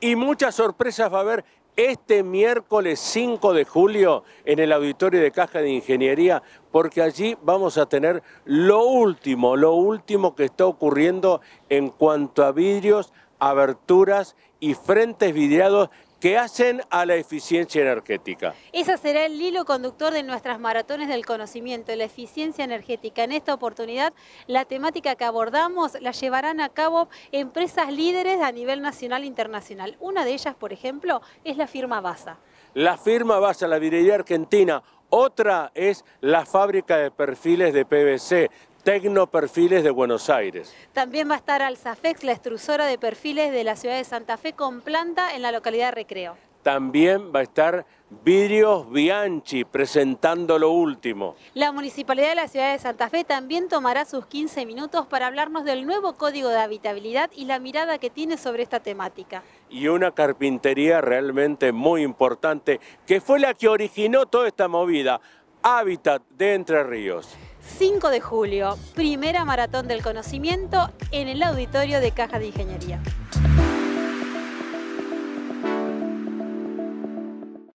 Y muchas sorpresas va a haber este miércoles 5 de julio en el auditorio de Caja de Ingeniería, porque allí vamos a tener lo último, lo último que está ocurriendo en cuanto a vidrios, aberturas y frentes vidriados que hacen a la eficiencia energética. Esa será el hilo conductor de nuestras maratones del conocimiento, la eficiencia energética. En esta oportunidad, la temática que abordamos la llevarán a cabo empresas líderes a nivel nacional e internacional. Una de ellas, por ejemplo, es la firma BASA. La firma BASA, la Virería Argentina, otra es la fábrica de perfiles de PVC, Perfiles de Buenos Aires. También va a estar Alzafex, la extrusora de perfiles de la ciudad de Santa Fe, con planta en la localidad de Recreo. También va a estar Vidrios Bianchi presentando lo último. La Municipalidad de la Ciudad de Santa Fe también tomará sus 15 minutos para hablarnos del nuevo Código de Habitabilidad y la mirada que tiene sobre esta temática. Y una carpintería realmente muy importante que fue la que originó toda esta movida, Hábitat de Entre Ríos. 5 de julio, primera maratón del conocimiento en el auditorio de Caja de Ingeniería.